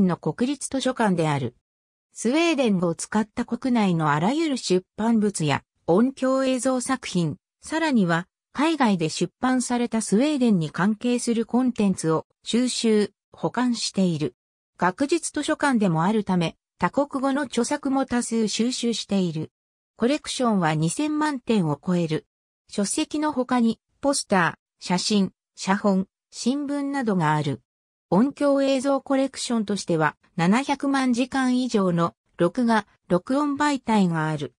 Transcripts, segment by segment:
の国立図書館である。スウェーデン語を使った国内のあらゆる出版物や音響映像作品、さらには海外で出版されたスウェーデンに関係するコンテンツを収集、保管している。学術図書館でもあるため、他国語の著作も多数収集している。コレクションは2000万点を超える。書籍の他に、ポスター、写真、写本、新聞などがある。音響映像コレクションとしては700万時間以上の録画、録音媒体がある。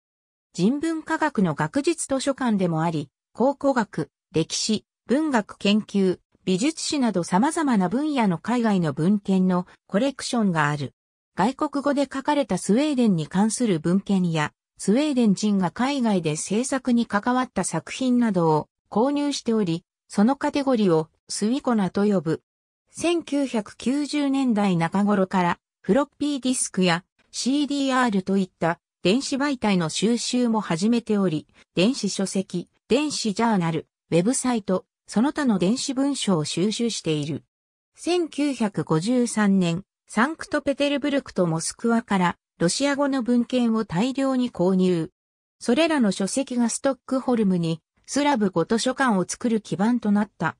人文科学の学術図書館でもあり、考古学、歴史、文学研究、美術史など様々な分野の海外の文献のコレクションがある。外国語で書かれたスウェーデンに関する文献や、スウェーデン人が海外で制作に関わった作品などを購入しており、そのカテゴリーをスウィコナと呼ぶ。1990年代中頃からフロッピーディスクや CDR といった電子媒体の収集も始めており、電子書籍、電子ジャーナル、ウェブサイト、その他の電子文書を収集している。1953年、サンクトペテルブルクとモスクワからロシア語の文献を大量に購入。それらの書籍がストックホルムにスラブ語図書館を作る基盤となった。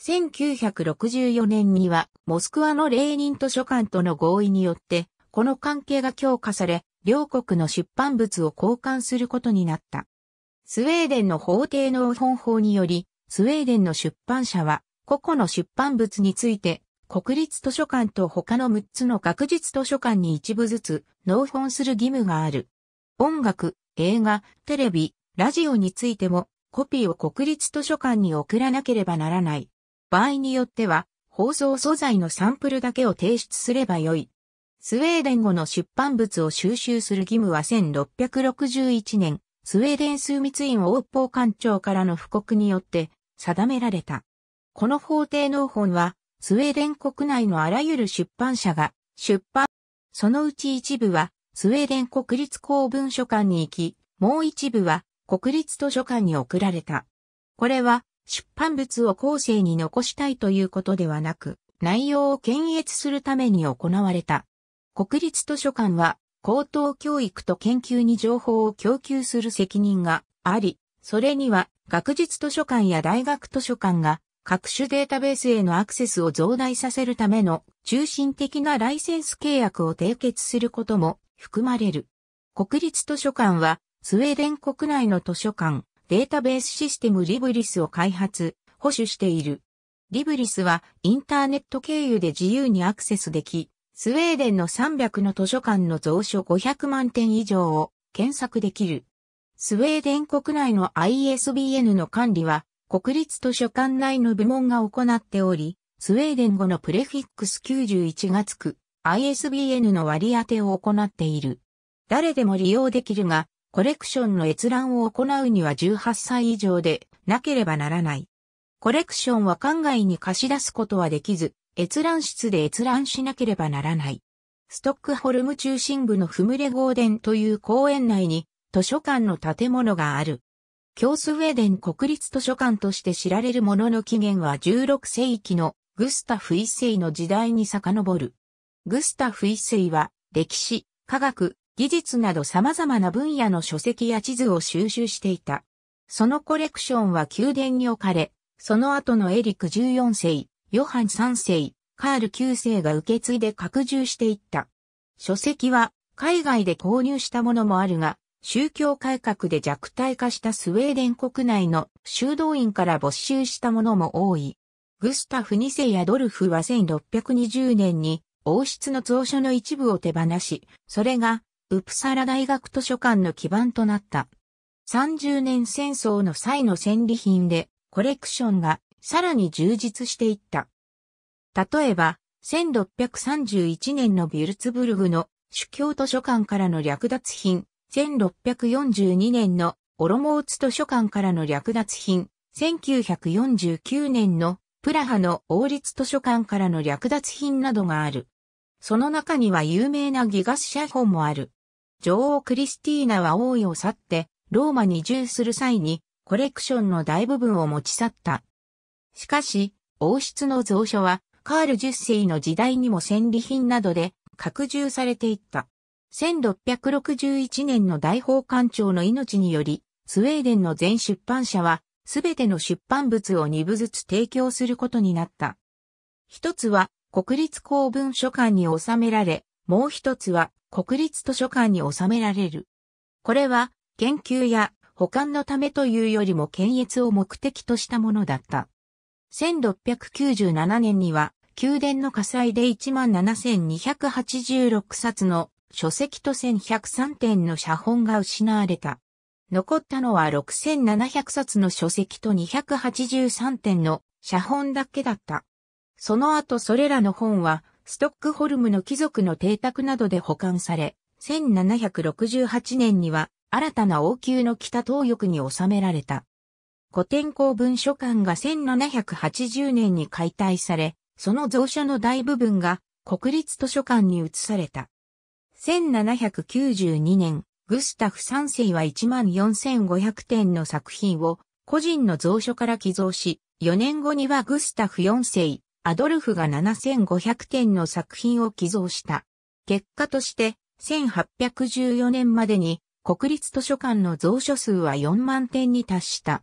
1964年には、モスクワのレーニン図書館との合意によって、この関係が強化され、両国の出版物を交換することになった。スウェーデンの法廷の本法により、スウェーデンの出版社は、個々の出版物について、国立図書館と他の6つの学術図書館に一部ずつ納本する義務がある。音楽、映画、テレビ、ラジオについてもコピーを国立図書館に送らなければならない。場合によっては、放送素材のサンプルだけを提出すればよい。スウェーデン語の出版物を収集する義務は1661年、スウェーデン枢密院王法官庁からの布告によって定められた。この法定農本は、スウェーデン国内のあらゆる出版社が出版、そのうち一部は、スウェーデン国立公文書館に行き、もう一部は国立図書館に送られた。これは出版物を後世に残したいということではなく、内容を検閲するために行われた。国立図書館は、高等教育と研究に情報を供給する責任があり、それには学術図書館や大学図書館が各種データベースへのアクセスを増大させるための中心的なライセンス契約を締結することも含まれる。国立図書館はスウェーデン国内の図書館、データベースシステムリブリスを開発、保守している。リブリスはインターネット経由で自由にアクセスでき、スウェーデンの300の図書館の蔵書500万点以上を検索できる。スウェーデン国内の ISBN の管理は国立図書館内の部門が行っており、スウェーデン語のプレフィックス91がつく ISBN の割り当てを行っている。誰でも利用できるが、コレクションの閲覧を行うには18歳以上でなければならない。コレクションは館外に貸し出すことはできず、閲覧室で閲覧しなければならない。ストックホルム中心部のフムレゴーデンという公園内に図書館の建物がある。京スウェーデン国立図書館として知られるものの起源は16世紀のグスタフ一世の時代に遡る。グスタフ一世は歴史、科学、技術など様々な分野の書籍や地図を収集していた。そのコレクションは宮殿に置かれ、その後のエリク14世、ヨハン3世、カール9世が受け継いで拡充していった。書籍は海外で購入したものもあるが、宗教改革で弱体化したスウェーデン国内の修道院から没収したものも多い。グスタフ2世やドルフは1620年に王室の蔵書の一部を手放し、それがウプサラ大学図書館の基盤となった。30年戦争の際の戦利品でコレクションがさらに充実していった。例えば、1631年のビュルツブルグの主教図書館からの略奪品、1642年のオロモーツ図書館からの略奪品、1949年のプラハの王立図書館からの略奪品などがある。その中には有名なギガス写本もある。女王クリスティーナは王位を去って、ローマに移住する際に、コレクションの大部分を持ち去った。しかし、王室の蔵書は、カール10世の時代にも戦利品などで、拡充されていった。1661年の大法官庁の命により、スウェーデンの全出版社は、すべての出版物を2部ずつ提供することになった。一つは、国立公文書館に収められ、もう一つは国立図書館に収められる。これは研究や保管のためというよりも検閲を目的としたものだった。1697年には宮殿の火災で17,286冊の書籍と1103点の写本が失われた。残ったのは6,700冊の書籍と283点の写本だけだった。その後それらの本は、ストックホルムの貴族の邸宅などで保管され、1768年には新たな王宮の北東翼に収められた。古典公文書館が1780年に解体され、その蔵書の大部分が国立図書館に移された。1792年、グスタフ3世は14,500点の作品を個人の蔵書から寄贈し、4年後にはグスタフ4世、アドルフが7500点の作品を寄贈した。結果として、1814年までに国立図書館の蔵書数は4万点に達した。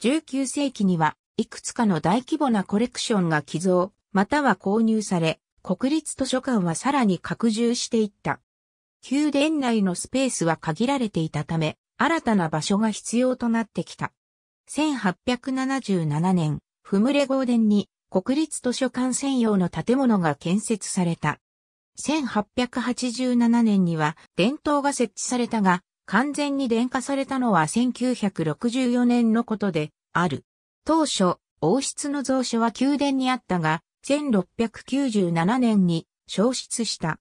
19世紀には、いくつかの大規模なコレクションが寄贈、または購入され、国立図書館はさらに拡充していった。宮殿内のスペースは限られていたため、新たな場所が必要となってきた。1877年、フムレゴーデンに国立図書館専用の建物が建設された。1887年には電灯が設置されたが、完全に電化されたのは1964年のことである。当初、王室の蔵書は宮殿にあったが、1697年に消失した。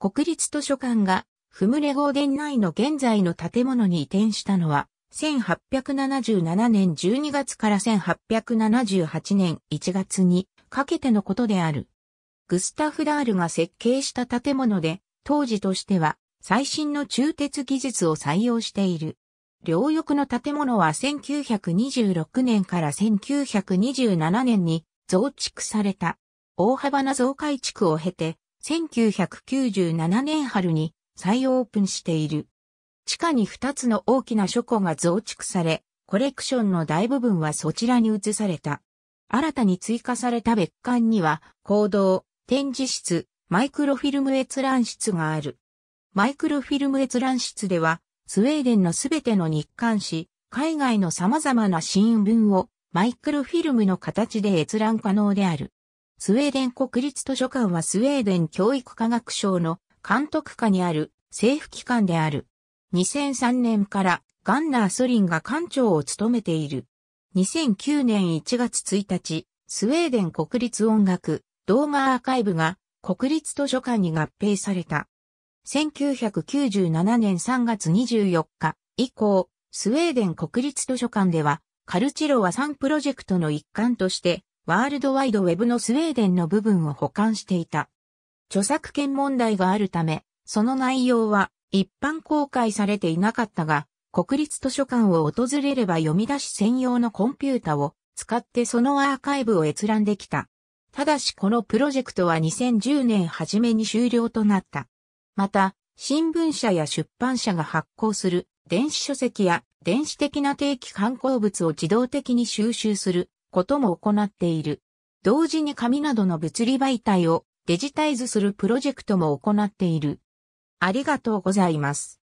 国立図書館が、フムレ号殿内の現在の建物に移転したのは、1877年12月から1878年1月にかけてのことである。グスタフ・ダールが設計した建物で、当時としては最新の鋳鉄技術を採用している。両翼の建物は1926年から1927年に増築された。大幅な増改築を経て、1997年春に再オープンしている。地下に2つの大きな書庫が増築され、コレクションの大部分はそちらに移された。新たに追加された別館には、行動、展示室、マイクロフィルム閲覧室がある。マイクロフィルム閲覧室では、スウェーデンのすべての日刊誌、海外の様々な新聞をマイクロフィルムの形で閲覧可能である。スウェーデン国立図書館はスウェーデン教育科学省の監督下にある政府機関である。2003年からガンナーソリンが館長を務めている。2009年1月1日、スウェーデン国立音楽動画アーカイブが国立図書館に合併された。1997年3月24日以降、スウェーデン国立図書館では、カルチロワ3プロジェクトの一環として、ワールドワイドウェブのスウェーデンの部分を保管していた。著作権問題があるため、その内容は一般公開されていなかったが、国立図書館を訪れれば読み出し専用のコンピュータを使ってそのアーカイブを閲覧できた。ただしこのプロジェクトは2010年初めに終了となった。また、新聞社や出版社が発行する電子書籍や電子的な定期刊行物を自動的に収集することも行っている。同時に紙などの物理媒体をデジタイズするプロジェクトも行っている。ありがとうございます。